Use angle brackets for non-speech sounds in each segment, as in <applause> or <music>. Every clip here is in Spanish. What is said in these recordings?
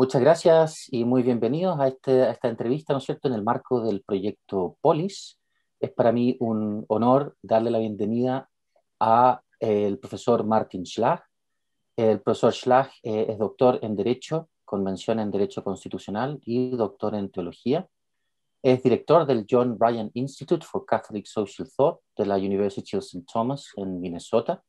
Muchas gracias y muy bienvenidos este, a, esta entrevista, ¿no es cierto?, en el marco del proyecto POLIS. Es para mí un honor darle la bienvenida a eh, el profesor Martin Schlag. El profesor Schlag eh, es doctor en Derecho, con mención en Derecho Constitucional y doctor en Teología. Es director del John Ryan Institute for Catholic Social Thought de la University of St. Thomas en Minnesota,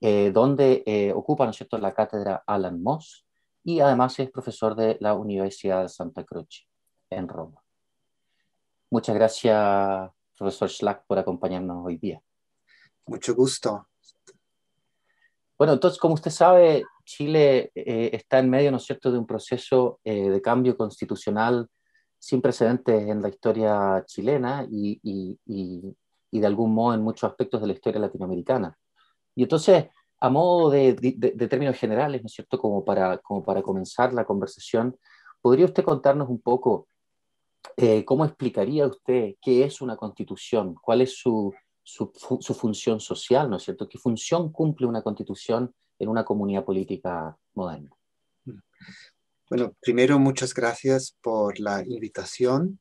eh, donde ocupa ¿no es cierto? la cátedra Alan Moss y además es profesor de la Universidad de Santa Croce en Roma. Muchas gracias, profesor Schlack, por acompañarnos hoy día. Mucho gusto. Bueno, entonces, como usted sabe, Chile eh, está en medio, ¿no es cierto?, de un proceso eh, de cambio constitucional sin precedentes en la historia chilena y, y, y, y, de algún modo en muchos aspectos de la historia latinoamericana. Y entonces, a modo de, términos generales, ¿no es cierto?, como para, comenzar la conversación, ¿podría usted contarnos un poco eh, cómo explicaría usted qué es una constitución? ¿Cuál es su, función social, ¿no es cierto? ¿Qué función cumple una constitución en una comunidad política moderna? Bueno, primero muchas gracias por la invitación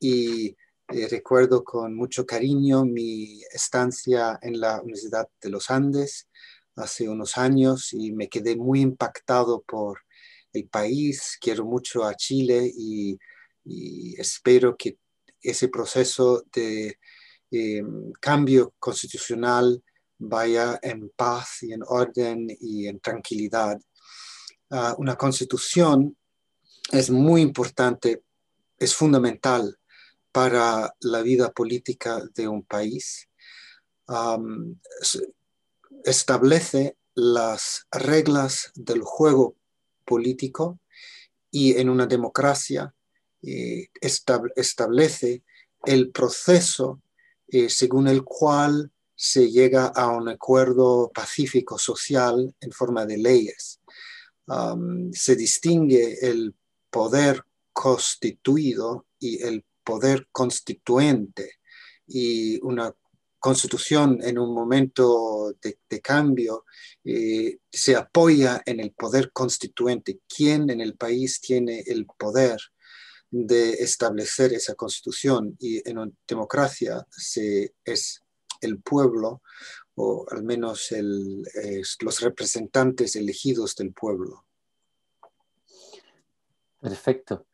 y eh, recuerdo con mucho cariño mi estancia en la Universidad de los Andes hace unos años y me quedé muy impactado por el país. Quiero mucho a Chile y, espero que ese proceso de eh, cambio constitucional vaya en paz y en orden y en tranquilidad. Ah, una constitución es muy importante, es fundamental para la vida política de un país establece las reglas del juego político y en una democracia eh, establece el proceso eh, según el cual se llega a un acuerdo pacífico social en forma de leyes. se distingue el poder constituido y el poder constituyente y una constitución en un momento de, cambio eh, se apoya en el poder constituyente. ¿Quién en el país tiene el poder de establecer esa constitución? Y en democracia es el pueblo o al menos los representantes elegidos del pueblo. Perfecto.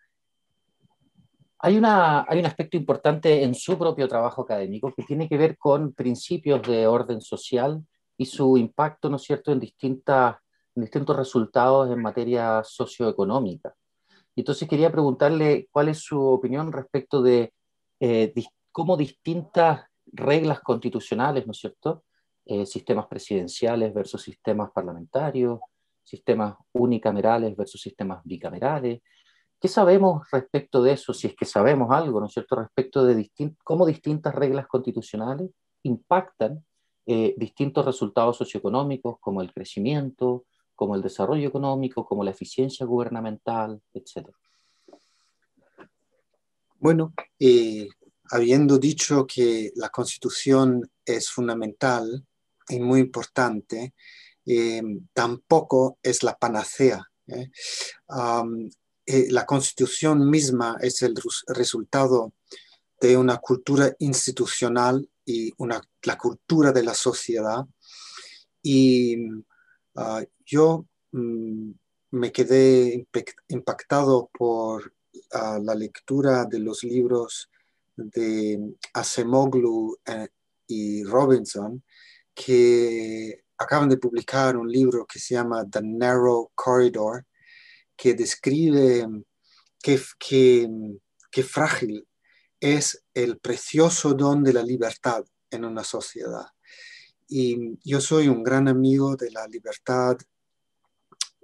Hay, un aspecto importante en su propio trabajo académico que tiene que ver con principios de orden social y su impacto, ¿no es cierto?, en, en distintos resultados en materia socioeconómica. Y entonces quería preguntarle cuál es su opinión respecto de eh, cómo distintas reglas constitucionales, ¿no es cierto?, eh, sistemas presidenciales versus sistemas parlamentarios, sistemas unicamerales versus sistemas bicamerales, ¿Qué sabemos respecto de eso, si es que sabemos algo, ¿no es cierto?, respecto de cómo distintas reglas constitucionales impactan eh, distintos resultados socioeconómicos, como el crecimiento, como el desarrollo económico, como la eficiencia gubernamental, etcétera? Bueno, eh, habiendo dicho que la constitución es fundamental y muy importante, eh, tampoco es la panacea. Eh, la constitución misma es el resultado de una cultura institucional y la cultura de la sociedad. Y ah, yo mm, me quedé impactado por ah, la lectura de los libros de Acemoglu eh, y Robinson, que acaban de publicar un libro que se llama The Narrow Corridor, que describe qué que, frágil es el precioso don de la libertad en una sociedad. Y yo soy un gran amigo de la libertad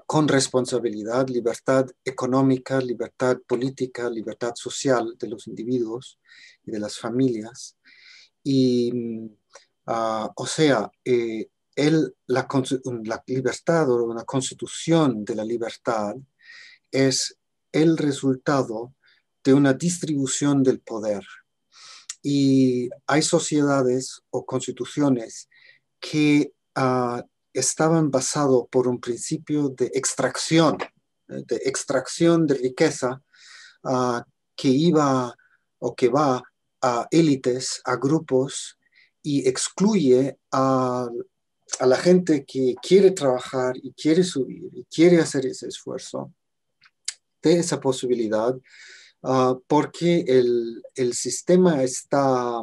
con responsabilidad, libertad económica, libertad política, libertad social de los individuos y de las familias. Y, ah, o sea, el, eh, la, la, libertad o una constitución de la libertad es el resultado de una distribución del poder. Y hay sociedades o constituciones que ah, estaban basadas por un principio de extracción, de extracción de riqueza ah, que iba o que va a élites, a grupos y excluye a, a la gente que quiere trabajar y quiere subir y quiere hacer ese esfuerzo de esa posibilidad ah, porque el, el, sistema está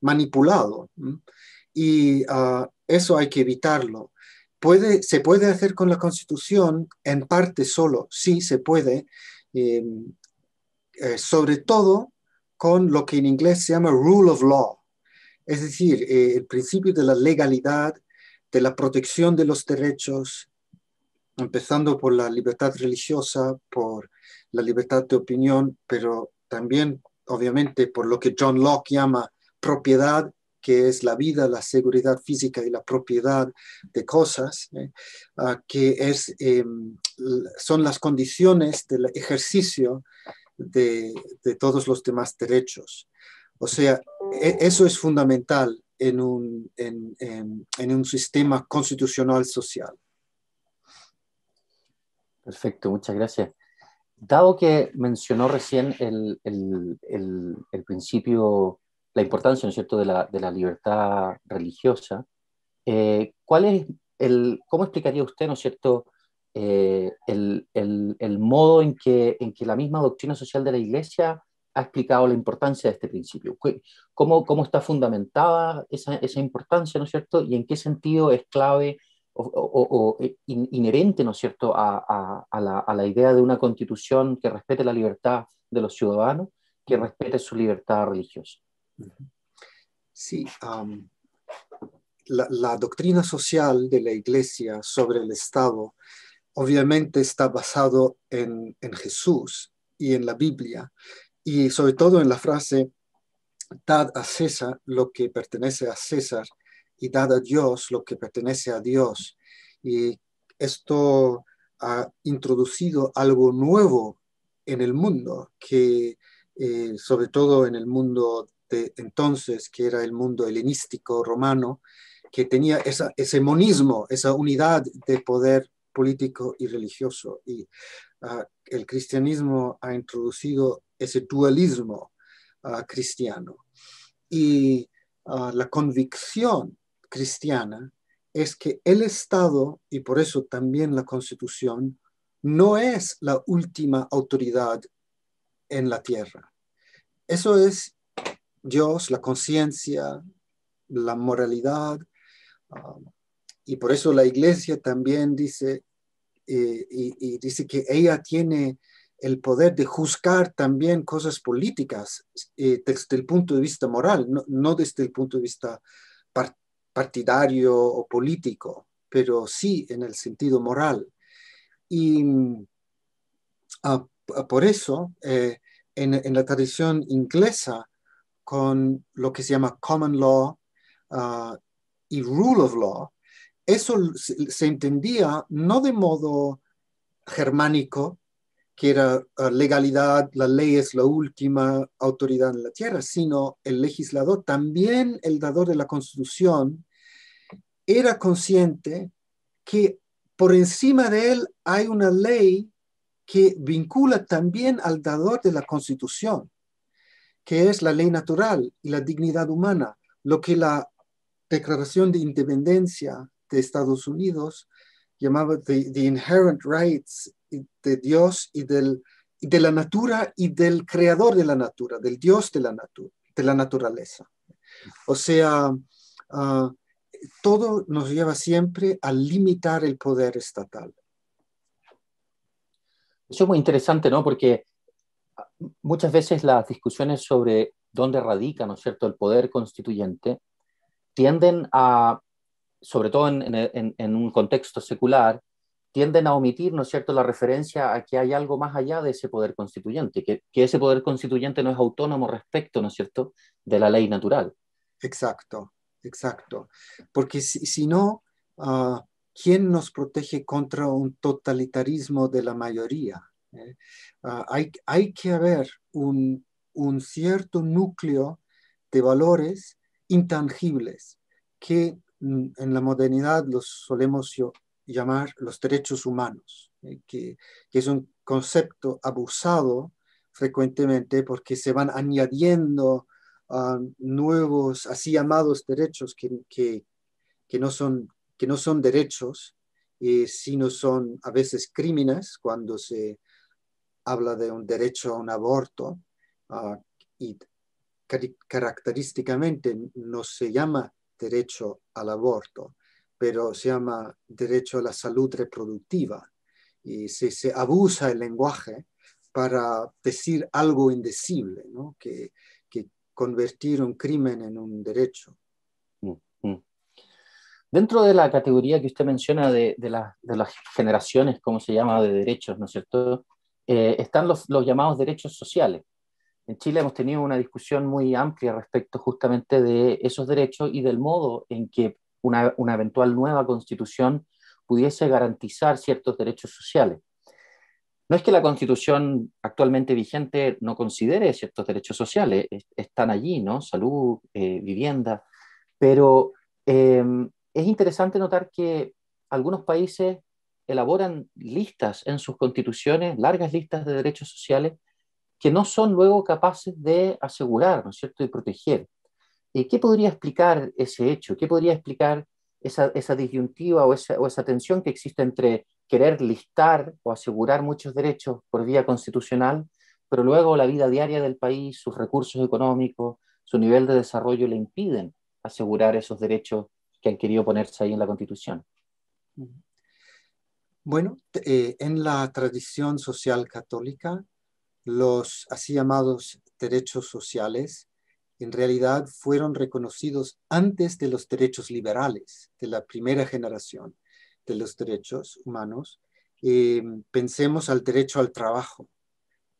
manipulado y ah, eso hay que evitarlo. Puede, se puede hacer con la Constitución en parte solo, sí se puede, em, eh, sobre todo con lo que en inglés se llama rule of law, es decir, eh, el principio de la legalidad, de la protección de los derechos, empezando por la libertad religiosa, por la libertad de opinión, pero también, obviamente, por lo que John Locke llama propiedad, que es la vida, la seguridad física y la propiedad de cosas, ¿eh? ah, que es, em, son las condiciones del ejercicio de, todos los demás derechos. O sea, e, eso es fundamental en un sistema constitucional social. Perfecto, muchas gracias. Dado que mencionó recién el, el, el, principio, la importancia, ¿no es cierto?, de la, de la libertad religiosa, eh, ¿cuál es el, ¿cómo explicaría usted, ¿no es cierto?, eh, el, el, el, modo en que, en que la misma doctrina social de la Iglesia ha explicado la importancia de este principio. ¿Cómo, cómo está fundamentada esa, esa, importancia, ¿no es cierto? ¿Y en qué sentido es clave o, eh, inherente, ¿no es cierto?, a, la, idea de una constitución que respete la libertad de los ciudadanos, que mm. respete su libertad religiosa. Sí, la, doctrina social de la Iglesia sobre el Estado obviamente está basado en, en, Jesús y en la Biblia, y sobre todo en la frase, dad a César lo que pertenece a César y dada a Dios lo que pertenece a Dios. Y esto ha introducido algo nuevo en el mundo, que eh, sobre todo en el mundo de entonces, que era el mundo helenístico romano, que tenía ese monismo, esa unidad de poder político y religioso. Y ah, el cristianismo ha introducido ese dualismo ah, cristiano. Y ah, la convicción cristiana es que el Estado, y por eso también la Constitución, no es la última autoridad en la tierra. Eso es Dios, la conciencia, la moralidad. Um, y por eso la iglesia también dice, eh, y, dice que ella tiene el poder de juzgar también cosas políticas eh, desde el punto de vista moral, no desde el punto de vista partidario o político, pero sí en el sentido moral. Y ah, ah, por eso, eh, en, la tradición inglesa, con lo que se llama common law ah, y rule of law, eso se, entendía no de modo germánico, que era legalidad, la ley es la última autoridad en la tierra, sino el legislador, también el dador de la constitución, era consciente que por encima de él hay una ley que vincula también al dador de la constitución, que es la ley natural y la dignidad humana, lo que la Declaración de Independencia de Estados Unidos llamaba the, inherent rights de Dios y del, de la natura y del creador de la natura, del Dios de la, natura, de la naturaleza. O sea, ah, todo nos lleva siempre a limitar el poder estatal. Eso es muy interesante, ¿no? Porque ah, muchas veces las discusiones sobre dónde radica, ¿no es cierto?, el poder constituyente tienden a, sobre todo en, un contexto secular, tienden a omitir, ¿no es cierto?, la referencia a que hay algo más allá de ese poder constituyente, que, que ese poder constituyente no es autónomo respecto, ¿no es cierto?, de la ley natural. Exacto exacto. Porque si, no, ah, ¿quién nos protege contra un totalitarismo de la mayoría? Eh, ah, hay, que haber un, cierto núcleo de valores intangibles que mm, en la modernidad los solemos llamar los derechos humanos, eh, que, es un concepto abusado frecuentemente porque se van añadiendo nuevos, así llamados derechos que, no, son, que no son derechos, eh, sino son a veces crímenes cuando se habla de un derecho a un aborto ah, y característicamente no se llama derecho al aborto, pero se llama derecho a la salud reproductiva. Y se, abusa el lenguaje para decir algo indecible, ¿no? que, convertir un crimen en un derecho. Mm, mm. Dentro de la categoría que usted menciona de, las generaciones, como se llama?, de derechos, ¿no es cierto? Eh, están los, llamados derechos sociales. En Chile hemos tenido una discusión muy amplia respecto justamente de esos derechos y del modo en que una eventual nueva constitución pudiese garantizar ciertos derechos sociales. No es que la constitución actualmente vigente no considere ciertos derechos sociales, están allí, ¿no? Salud, eh, vivienda, pero em, es interesante notar que algunos países elaboran listas en sus constituciones, largas listas de derechos sociales, que no son luego capaces de asegurar, ¿no es cierto?, y proteger. ¿Y eh, qué podría explicar ese hecho? ¿Qué podría explicar esa, disyuntiva o esa tensión que existe entre querer listar o asegurar muchos derechos por vía constitucional, pero luego la vida diaria del país, sus recursos económicos, su nivel de desarrollo le impiden asegurar esos derechos que han querido ponerse ahí en la Constitución. Bueno, eh, en la tradición social católica, los así llamados derechos sociales en realidad fueron reconocidos antes de los derechos liberales de la primera generación de los derechos humanos, eh, pensemos al derecho al trabajo,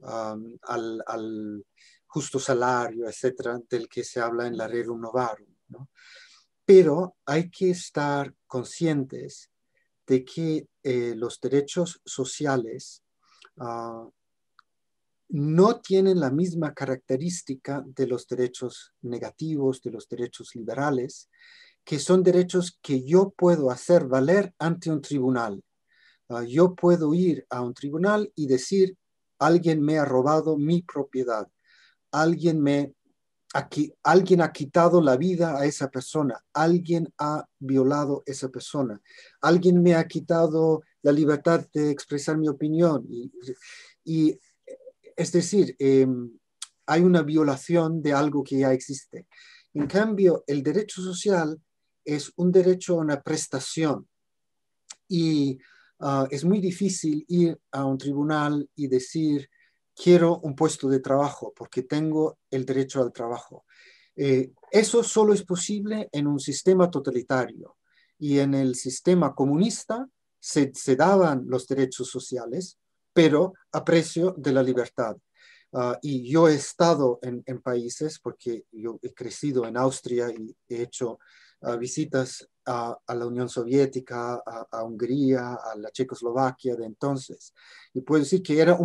al, justo salario, etcétera, del que se habla en la Red Novarum. Pero hay que estar conscientes de que eh, los derechos sociales ah, no tienen la misma característica de los derechos negativos, de los derechos liberales, que son derechos que yo puedo hacer valer ante un tribunal. Ah, yo puedo ir a un tribunal y decir, alguien me ha robado mi propiedad, alguien me aquí, alguien ha quitado la vida a esa persona, alguien ha violado a esa persona, alguien me ha quitado la libertad de expresar mi opinión. Y, es decir, em, hay una violación de algo que ya existe. En cambio, el derecho social es un derecho a una prestación y ah, es muy difícil ir a un tribunal y decir, quiero un puesto de trabajo porque tengo el derecho al trabajo. Eh, eso solo es posible en un sistema totalitario y en el sistema comunista se, daban los derechos sociales, pero a precio de la libertad. Ah, y yo he estado en, países, porque yo he crecido en Austria y he hecho visitas a, la Unión Soviética, a, Hungría, a la Checoslovaquia de entonces. Y puedo decir que era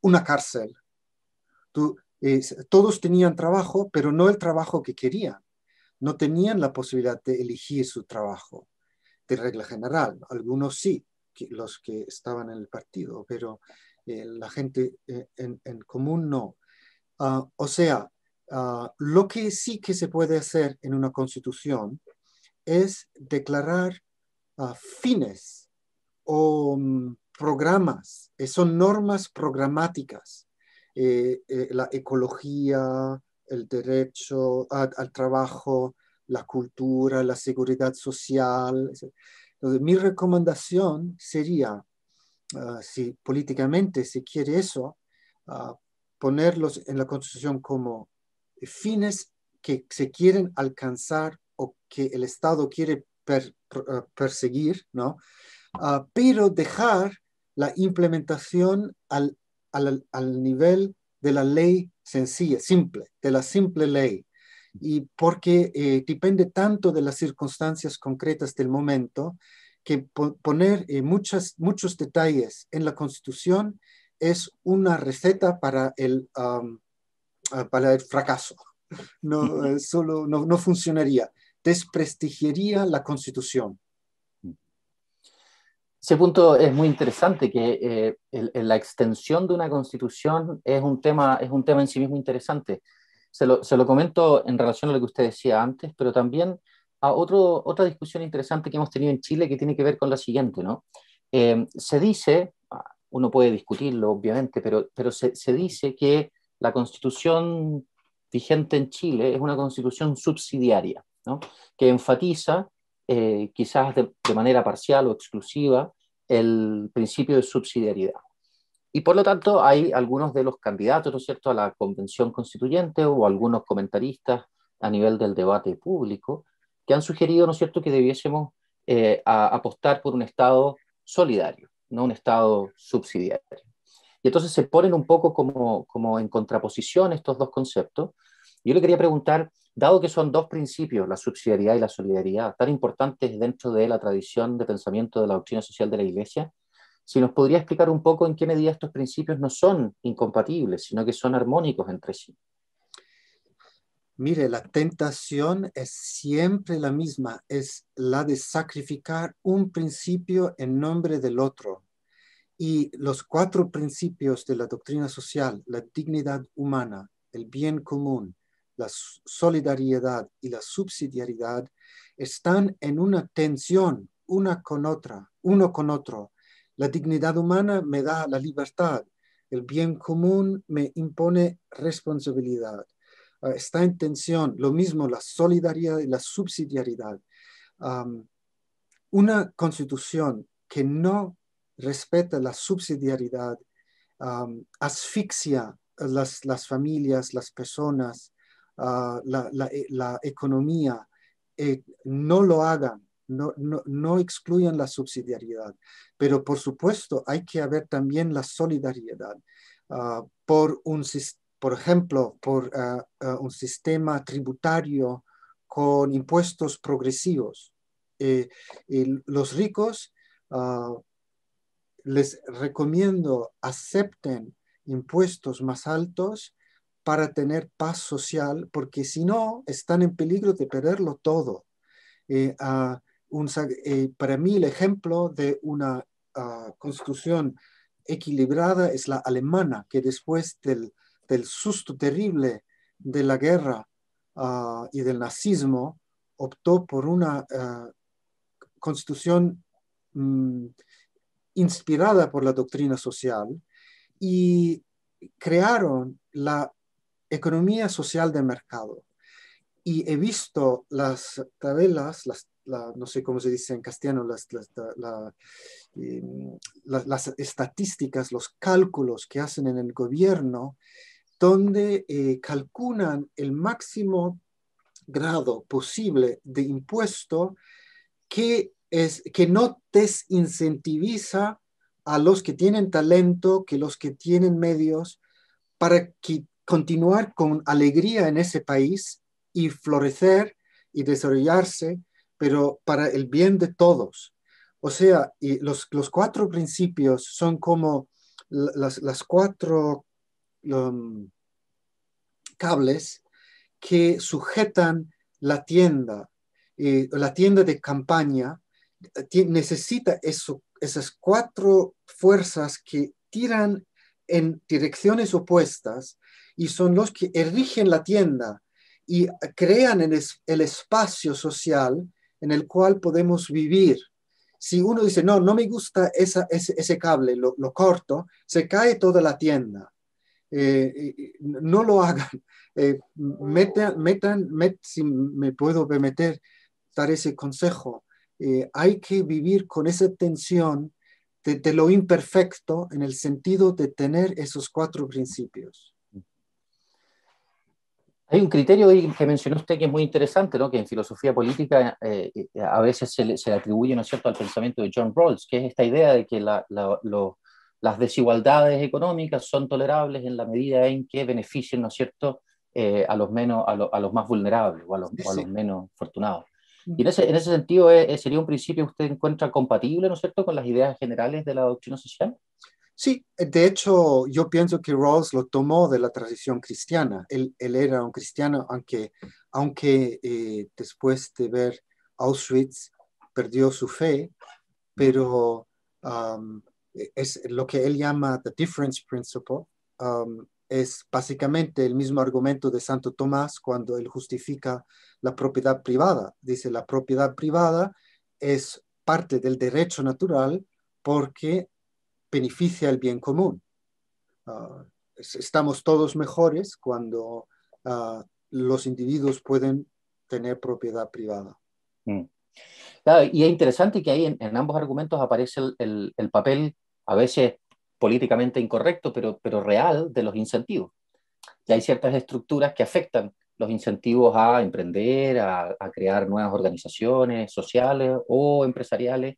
una cárcel. Tú, todos tenían trabajo, pero no el trabajo que querían. No tenían la posibilidad de elegir su trabajo, de regla general. Algunos sí, los que estaban en el partido, pero eh, la gente eh, en, común no. Ah, o sea, ah, lo que sí que se puede hacer en una constitución es declarar ah, fines o mm, programas, eh, son normas programáticas, eh, eh, la ecología, el derecho al trabajo, la cultura, la seguridad social. mi recomendación sería, ah, si políticamente se quiere eso, ah, ponerlos en la Constitución como fines que se quieren alcanzar o que el Estado quiere eh, perseguir, ¿no? Ah, pero dejar la implementación al, al, al, nivel de la ley sencilla, simple, de la simple ley. Y porque eh, depende tanto de las circunstancias concretas del momento que poner eh, muchas, muchos detalles en la Constitución es una receta para el, um, ah, para el fracaso. <laughs> No, solo, no funcionaría desprestigiaría la Constitución. Ese punto es muy interesante, que eh, la extensión de una constitución es un tema, es un tema en sí mismo interesante. Se lo, se lo comento en relación a lo que usted decía antes, pero también a otro, otra discusión interesante que hemos tenido en Chile que tiene que ver con la siguiente, ¿no? Eh, se dice, uno puede discutirlo obviamente, pero, pero se, se dice que la constitución vigente en Chile es una constitución subsidiaria que enfatiza, eh, quizás de, manera parcial o exclusiva, el principio de subsidiariedad. Y por lo tanto hay algunos de los candidatos ¿no es cierto? a la convención constituyente o algunos comentaristas a nivel del debate público que han sugerido ¿no es cierto? que debiésemos eh, apostar por un Estado solidario, no un Estado subsidiario. Y entonces se ponen un poco como, como en contraposición estos dos conceptos. Yo le quería preguntar dado que son dos principios, la subsidiariedad y la solidaridad, tan importantes dentro de la tradición de pensamiento de la doctrina social de la Iglesia, si nos podría explicar un poco en qué medida estos principios no son incompatibles, sino que son armónicos entre sí. Mire, la tentación es siempre la misma, es la de sacrificar un principio en nombre del otro. Y los cuatro principios de la doctrina social, la dignidad humana, el bien común, la solidaridad y la subsidiariedad están en una tensión una con otra, uno con otro. La dignidad humana me da la libertad, el bien común me impone responsabilidad. Ah, está en tensión, lo mismo la solidaridad y la subsidiariedad. una constitución que no respeta la subsidiariedad asfixia las, las familias, las personas, Ah, eh, la, economía, eh, no lo hagan, no, no, no, excluyan la subsidiariedad. Pero por supuesto hay que haber también la solidaridad ah, por un por ejemplo, por ah, un sistema tributario con impuestos progresivos. Eh, los ricos les recomiendo acepten impuestos más altos para tener paz social, porque si no, están en peligro de perderlo todo. Eh, eh, para mí, el ejemplo de una ah, constitución equilibrada es la alemana, que después del, susto terrible de la guerra ah, y del nazismo, optó por una ah, constitución mm, inspirada por la doctrina social y crearon la economía social de mercado. Y he visto las tabelas, las, no sé cómo se dice en castellano, eh, las, las, estadísticas, los cálculos que hacen en el gobierno, donde eh, calculan el máximo grado posible de impuesto que, es, que no desincentiviza a los que tienen talento, que los que tienen medios, para que continuar con alegría en ese país y florecer y desarrollarse, pero para el bien de todos. O sea, los, cuatro principios son como las, cuatro um, cables que sujetan la tienda. y la tienda de campaña eh, necesita esas cuatro fuerzas que tiran en direcciones opuestas y son los que erigen la tienda y crean el, el espacio social en el cual podemos vivir. Si uno dice, no, no me gusta esa, ese, cable, lo, corto, se cae toda la tienda. Eh, no lo hagan. <laughs> Eh, metan, metan si me puedo permitir dar ese consejo, eh, hay que vivir con esa tensión de, lo imperfecto en el sentido de tener esos cuatro principios. Hay un criterio que mencionó usted que es muy interesante, ¿no? que en filosofía política eh, a veces se le, atribuye ¿no cierto? al pensamiento de John Rawls, que es esta idea de que las desigualdades económicas son tolerables en la medida en que beneficien ¿no es cierto? Eh, a, los menos, a, los más vulnerables o a los, menos afortunados. Y en ese, en ese sentido, eh, ¿sería un principio que usted encuentra compatible, ¿no cierto?, con las ideas generales de la doctrina social. Sí, eh, de hecho, yo pienso que Rawls lo tomó de la tradición cristiana. Él, era un cristiano, aunque, aunque eh, después de ver Auschwitz perdió su fe, pero e, es lo que él llama the difference principle. es básicamente el mismo argumento de Santo Tomás cuando él justifica la propiedad privada. Dice, la propiedad privada es parte del derecho natural porque beneficia el bien común. Ah, estamos todos mejores cuando ah, los individuos pueden tener propiedad privada. Mm. y es interesante que ahí en, ambos argumentos aparece el, papel, a veces políticamente incorrecto, pero, pero real, de los incentivos. Y hay ciertas estructuras que afectan los incentivos a emprender, a crear nuevas organizaciones sociales o empresariales,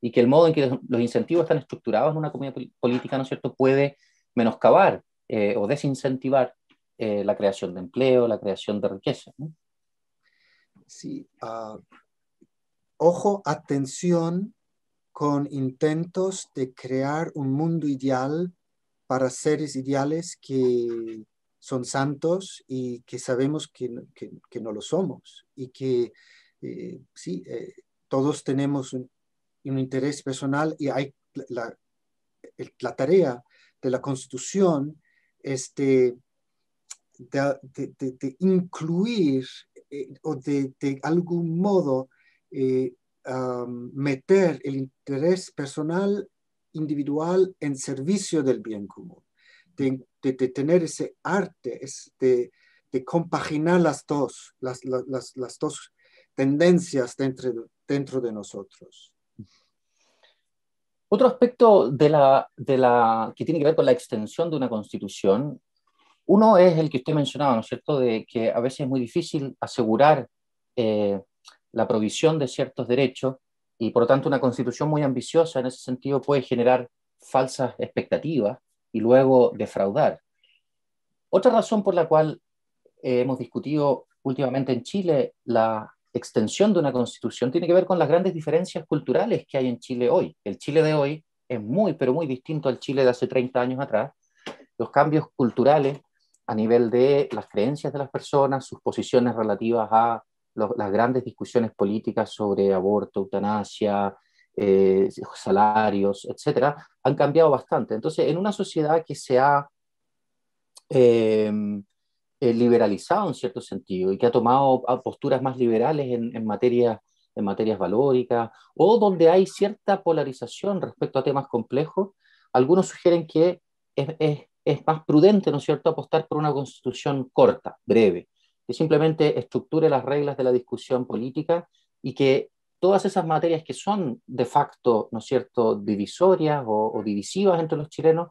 y que el modo en que los incentivos están estructurados en una comunidad política, ¿no cierto?, puede menoscabar eh, o desincentivar eh, la creación de empleo, la creación de riqueza. Sí. Ah, ojo, atención con intentos de crear un mundo ideal para seres ideales que son santos y que sabemos que, no lo somos y que, eh, sí, todos tenemos un, un interés personal y hay la, tarea de la Constitución es este, de, incluir eh, o de, algún modo eh, meter el interés personal individual en servicio del bien común, de, tener ese arte, de, compaginar las dos, las, las dos tendencias dentro de nosotros. Otro aspecto de la, de la, que tiene que ver con la extensión de una constitución, uno es el que usted mencionaba, ¿no es cierto?, de que a veces es muy difícil asegurar eh, la provisión de ciertos derechos y por lo tanto una constitución muy ambiciosa en ese sentido puede generar falsas expectativas y luego defraudar. Otra razón por la cual eh, hemos discutido últimamente en Chile la extensión de una constitución tiene que ver con las grandes diferencias culturales que hay en Chile hoy. El Chile de hoy es muy, pero muy distinto al Chile de hace 30 años atrás. Los cambios culturales a nivel de las creencias de las personas, sus posiciones relativas a las grandes discusiones políticas sobre aborto, eutanasia, eh, salarios, etcétera, han cambiado bastante. Entonces, en una sociedad que se ha eh, eh, liberalizado en cierto sentido y que ha tomado posturas más liberales en, en, materia, en materias valóricas o donde hay cierta polarización respecto a temas complejos, algunos sugieren que es, más prudente, ¿no cierto?, apostar por una constitución corta, breve, que simplemente estructure las reglas de la discusión política y que todas esas materias que son de facto, ¿no cierto?, divisorias o divisivas entre los chilenos,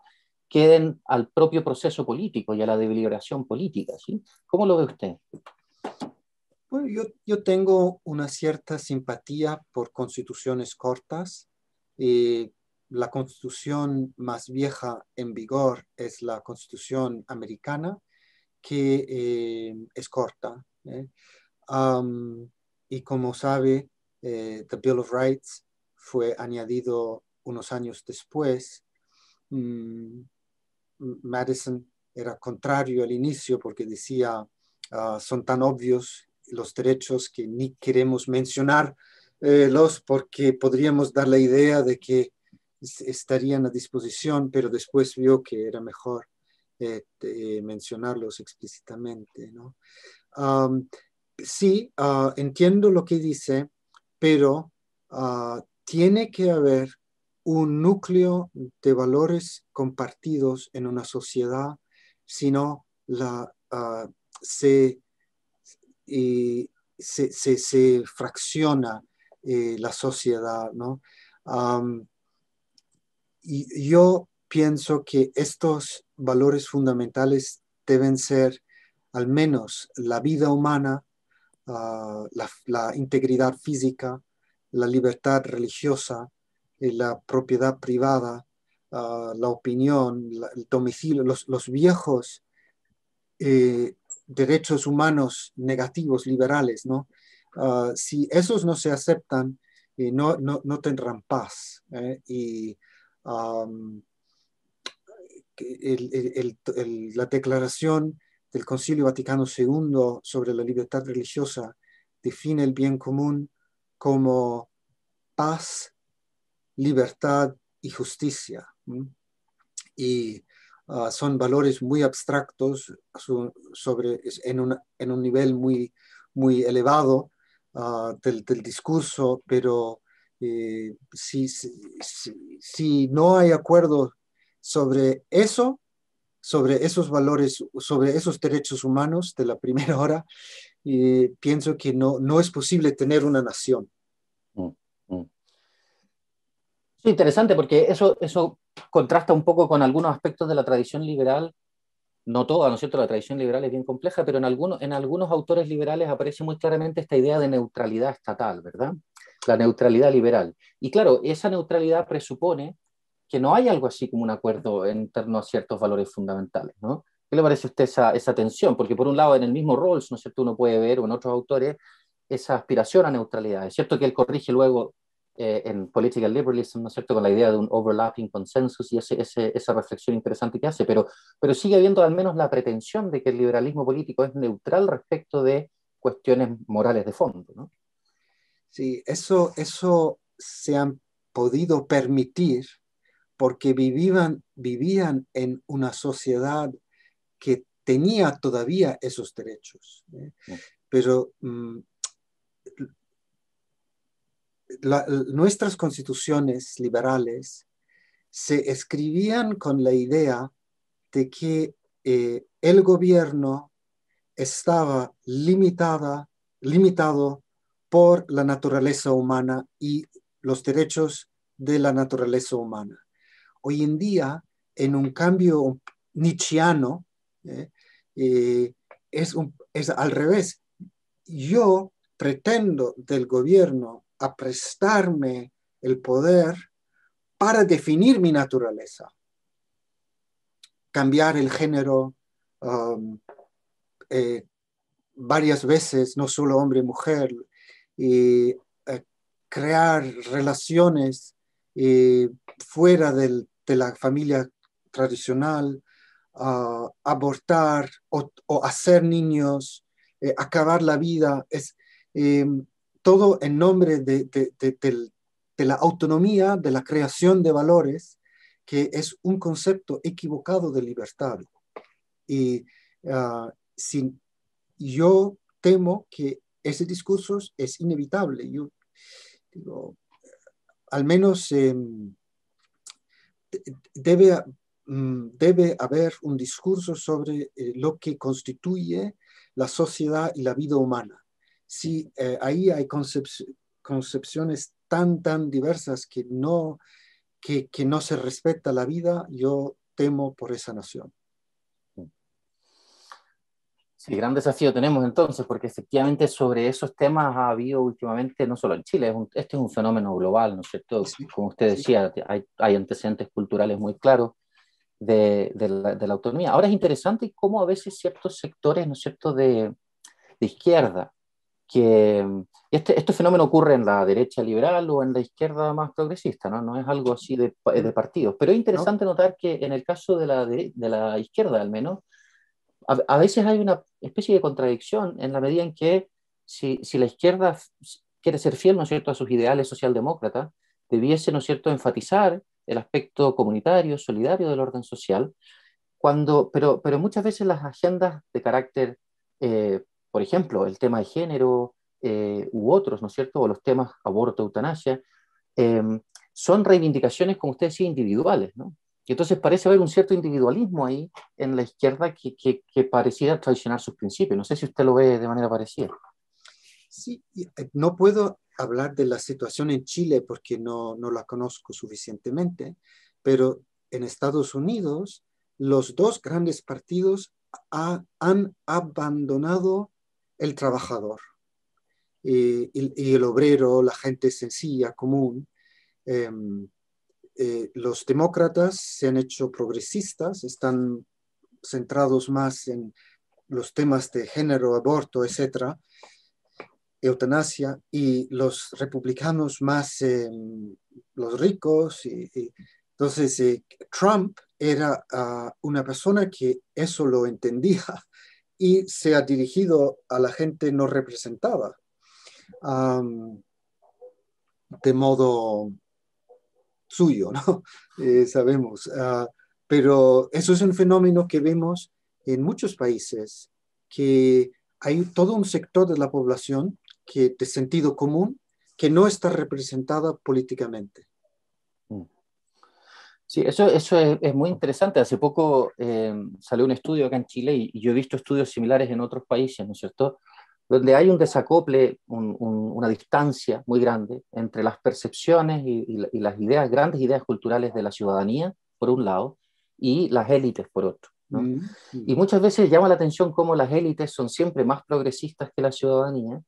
queden al propio proceso político y a la deliberación política. ¿sí? ¿Cómo lo ve usted? Bueno, yo, yo tengo una cierta simpatía por constituciones cortas. Eh, la constitución más vieja en vigor es la constitución americana, que eh, es corta. ¿eh? y como sabe, eh, The Bill of Rights fue añadido unos años después. Mm, Madison era contrario al inicio porque decía, ah, son tan obvios los derechos que ni queremos mencionar eh, los porque podríamos dar la idea de que estarían a disposición, pero después vio que era mejor eh, eh, mencionarlos explícitamente. ¿no? sí, ah, entiendo lo que dice, pero ah, tiene que haber un núcleo de valores compartidos en una sociedad, sino ah, se, fracciona eh, la sociedad. ¿no? y yo pienso que estos valores fundamentales deben ser al menos la vida humana, ah, la, integridad física, la libertad religiosa, eh, la propiedad privada, ah, la opinión, el domicilio, los, viejos eh, derechos humanos negativos, liberales, ¿no? Ah, si esos no se aceptan, eh, no, no, tendrán paz. y la declaración del Concilio Vaticano II sobre la libertad religiosa define el bien común como paz libertad y justicia. Y ah, son valores muy abstractos sobre, en, un nivel muy, muy elevado ah, del, discurso, pero eh, si, no hay acuerdo sobre eso, sobre esos valores, sobre esos derechos humanos de la <laughs> primera hora, eh, pienso que no, no es posible tener una nación. Es interesante porque eso, eso contrasta un poco con algunos aspectos de la tradición liberal, no toda, ¿no es cierto? La tradición liberal es bien compleja, pero en algunos, en algunos autores liberales aparece muy claramente esta idea de neutralidad estatal, ¿verdad? La neutralidad liberal. Y claro, esa neutralidad presupone que no hay algo así como un acuerdo en torno a ciertos valores fundamentales, ¿no? ¿Qué le parece a usted esa, esa tensión? Porque por un lado, en el mismo Rawls, ¿no es cierto?, uno puede ver, o en otros autores, esa aspiración a neutralidad. Es cierto que él corrige luego eh, en political liberalism, ¿no es cierto?, con la idea de un overlapping consensus y ese, esa reflexión interesante que hace, pero, pero sigue habiendo al menos la pretensión de que el liberalismo político es neutral respecto de cuestiones morales de fondo, ¿no? Sí, eso, eso se han podido permitir porque vivían, vivían en una sociedad que tenía todavía esos derechos. ¿eh? Pero mm, nuestras constituciones liberales se escribían con la idea de que eh, el gobierno estaba limitada, limitado por la naturaleza humana y los derechos de la naturaleza humana. Hoy en día, en un cambio nichiano, eh, eh, es, es al revés. Yo pretendo del gobierno a prestarme el poder para definir mi naturaleza, cambiar el género um, eh, varias veces, no solo hombre y mujer, y eh, crear relaciones fuera de la familia tradicional, uh, abortar o, o, hacer niños, eh, acabar la vida. Es, em, todo en nombre de, la autonomía, de la creación de valores, que es un concepto equivocado de libertad. Y ah, yo temo que ese discurso es inevitable. Yo al menos em, debe, mm, debe haber un discurso sobre eh, lo que constituye la sociedad y la vida humana si eh, ahí hay concepciones tan, tan diversas que no, que, que no se respeta la vida, yo temo por esa nación. Sí, gran desafío tenemos entonces, porque efectivamente sobre esos temas ha habido últimamente, no solo en Chile, este es un fenómeno global, ¿no es cierto? Como usted decía, hay, hay, antecedentes culturales muy claros de, de, la, autonomía. Ahora es interesante cómo a veces ciertos sectores, ¿no es cierto?, de, de izquierda, que este, este, fenómeno ocurre en la derecha liberal o en la izquierda más progresista, no, no es algo así de, de Pero es interesante notar que en el caso de la, de, la izquierda, al menos, a, veces hay una especie de contradicción en la medida en que si, si la izquierda quiere ser fiel ¿no es cierto? a sus ideales socialdemócratas, debiese ¿no es cierto? enfatizar el aspecto comunitario, solidario del orden social, cuando, pero, pero muchas veces las agendas de carácter eh, por ejemplo, el tema de género eh, u otros, ¿no es cierto?, o los temas aborto, eutanasia, em, son reivindicaciones, como usted decía, individuales, ¿no? Y entonces parece haber un cierto individualismo ahí en la izquierda que, que, pareciera traicionar sus principios. No sé si usted lo ve de manera parecida. Sí, eh, no puedo hablar de la situación en Chile porque no, no la conozco suficientemente, pero en Estados Unidos los dos grandes partidos han abandonado el trabajador y, el obrero, la gente sencilla, común. Em, eh, los demócratas se han hecho progresistas, están centrados más en los temas de género, aborto, etcétera, eutanasia, y los republicanos más em, los ricos. Y, entonces, eh, Trump era ah, una persona que eso lo entendía y se ha dirigido a la gente no representada. de modo suyo, ¿no? <laughs> Eh, sabemos. Ah, pero eso es un fenómeno que vemos en muchos países, que hay todo un sector de la población que de sentido común que no está representada políticamente. Sí, eso, eso es, es muy interesante. Hace poco eh, salió un estudio acá en Chile y, yo he visto estudios similares en otros países, ¿no es cierto? Donde hay un desacople, un, una distancia muy grande entre las percepciones y, las ideas, grandes ideas culturales de la ciudadanía, por un lado, y las élites, por otro. Mm, y mm. muchas veces llama la atención cómo las élites son siempre más progresistas que la ciudadanía,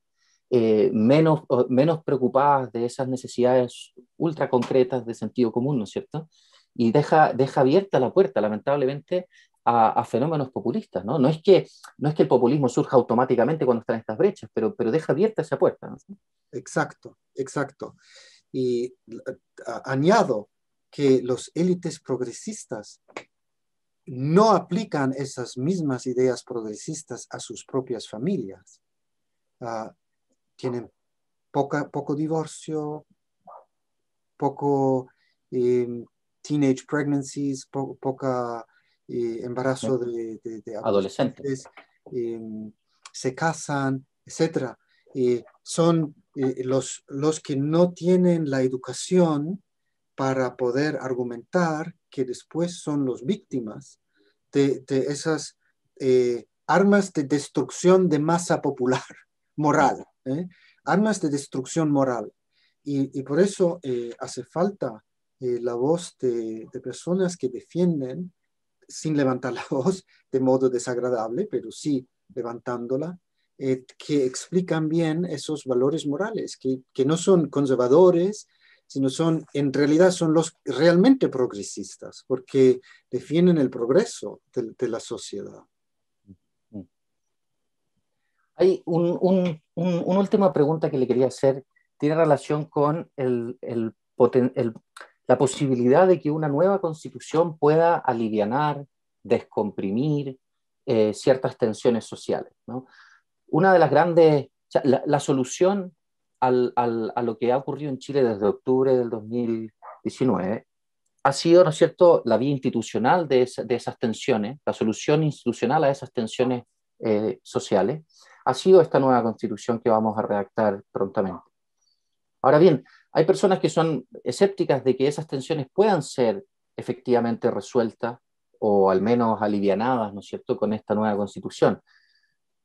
eh, menos, menos preocupadas de esas necesidades ultra concretas de sentido común, ¿no es cierto? y deja, deja abierta la puerta, lamentablemente, a, fenómenos populistas. ¿no? No, es que, no es que el populismo surja automáticamente cuando están estas brechas, pero, pero deja abierta esa puerta. Exacto, exacto. Y añado que los élites progresistas no aplican esas mismas ideas progresistas a sus propias familias. Ah, tienen poca, poco divorcio, poco em, teenage pregnancies, poca eh, embarazo de, adolescentes, em, se casan, etc. Eh, son eh, los, los que no tienen la educación para poder argumentar que después son los víctimas de, esas armas de destrucción de masa popular, <laughs> moral, armas de destrucción moral. Y, por eso hace falta eh, la voz de, de, personas que defienden, sin levantar <laughs> la voz de modo desagradable, pero sí levantándola, eh, que explican bien esos valores morales, que, que no son conservadores, sino son, en realidad son los realmente progresistas, porque defienden el progreso de, la sociedad. Mm. Hay un, un, un, una última pregunta que le quería hacer. Tiene relación con el, el, el, la posibilidad de que una nueva constitución pueda alivianar, descomprimir eh, ciertas tensiones sociales. ¿no? Una de las grandes, la, solución al, al, a lo que ha ocurrido en Chile desde octubre del 2019 ha sido, ¿no es cierto?, la vía institucional de, de esas tensiones, la solución institucional a esas tensiones eh, sociales, ha sido esta nueva constitución que vamos a redactar prontamente. Ahora bien, hay personas que son escépticas de que esas tensiones puedan ser efectivamente resueltas o al menos alivianadas, ¿no es cierto?, con esta nueva constitución.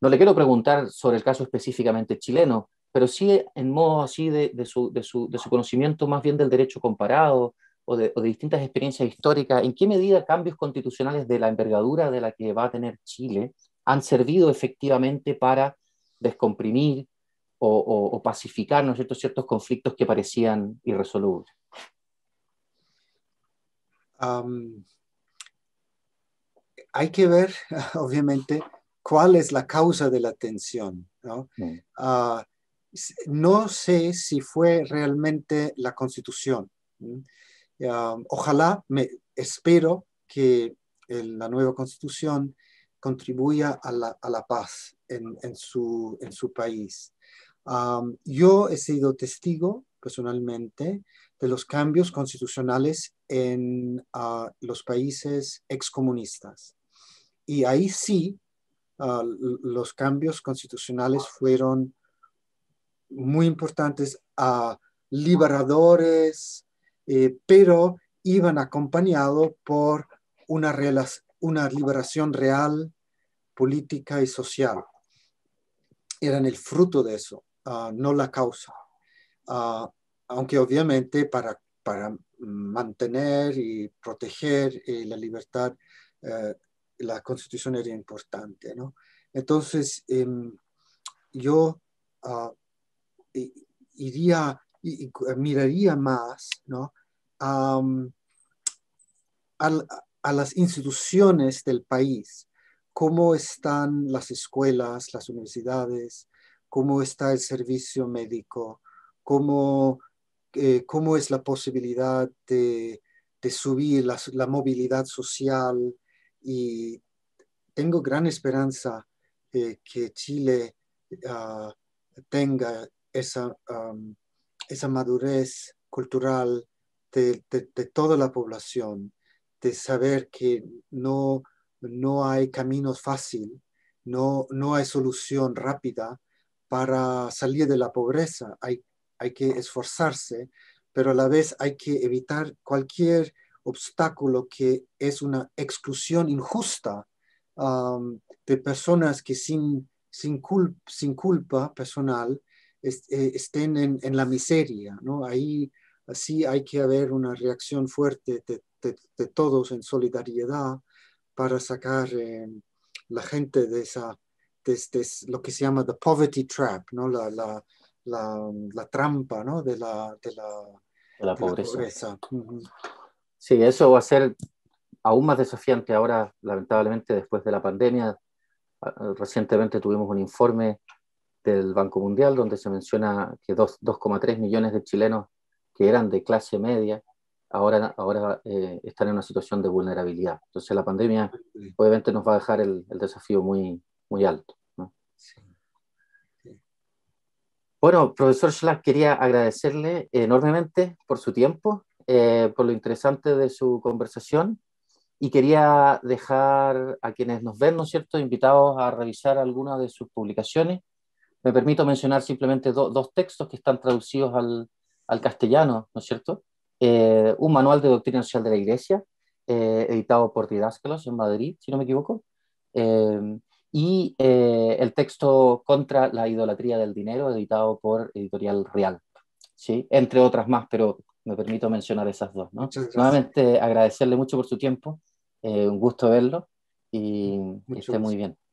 No le quiero preguntar sobre el caso específicamente chileno, pero sí en modo así de, su, de, su, de su, conocimiento más bien del derecho comparado o de, distintas experiencias históricas, ¿en qué medida cambios constitucionales de la envergadura de la que va a tener Chile han servido efectivamente para descomprimir o, pacificar ciertos conflictos que parecían irresolubles. hay que ver, <laughs> obviamente, cuál es la causa de la tensión. ¿no? Mm. Ah, sé si fue realmente la constitución. ojalá, me, espero que la nueva constitución contribuya a la, paz en, su, en, su, país yo he sido testigo personalmente de los cambios constitucionales en ah, los países excomunistas. Y ahí sí, ah, los cambios constitucionales fueron muy importantes, a ah, liberadores, eh, pero iban acompañados por una liberación real, política y social. Eran el fruto de eso. Ah, no la causa. Ah, aunque obviamente para, mantener y proteger eh, la libertad, eh, la constitución era importante. Entonces, em, yo ah, iría y, miraría más ¿no? a las instituciones del país, cómo están las escuelas, las universidades, cómo está el servicio médico, cómo, eh, cómo es la posibilidad de, subir la, movilidad social y tengo gran esperanza eh, que Chile ah, tenga esa, esa madurez cultural de, toda la población, de saber que no, hay camino fácil, no, no hay solución rápida, para salir de la pobreza hay, hay que esforzarse, pero a la vez hay que evitar cualquier obstáculo que es una exclusión injusta de personas que sin, sin, sin culpa personal eh, estén en, la miseria. ¿no? Ahí así hay que haber una reacción fuerte de, todos en solidaridad para sacar em, la gente de esa es lo que se llama the poverty trap, ¿no? La, la, la, trampa, ¿no? De la, de la, la pobreza. Sí, eso va a ser aún más desafiante ahora, lamentablemente, después de la pandemia. Ah, recientemente tuvimos un informe del Banco Mundial donde se menciona que 2,3 millones de chilenos que eran de clase media ahora, ahora eh, están en una situación de vulnerabilidad. Entonces la pandemia obviamente nos va a dejar el, el desafío muy, muy alto. Bueno, profesor Schlag quería agradecerle enormemente por su tiempo, eh, por lo interesante de su conversación y quería dejar a quienes nos ven, ¿no es cierto?, invitados a revisar algunas de sus publicaciones. Me permito mencionar simplemente dos textos que están traducidos al, al castellano, ¿no es cierto? Eh, un manual de doctrina social de la Iglesia, eh, editado por Didáscalos en Madrid, si no me equivoco, eh, y eh, el texto Contra la idolatría del dinero, editado por Editorial Real, ¿sí? entre otras más, pero me permito mencionar esas dos. Nuevamente agradecerle mucho por su tiempo, eh, un gusto verlo y, esté muy bien.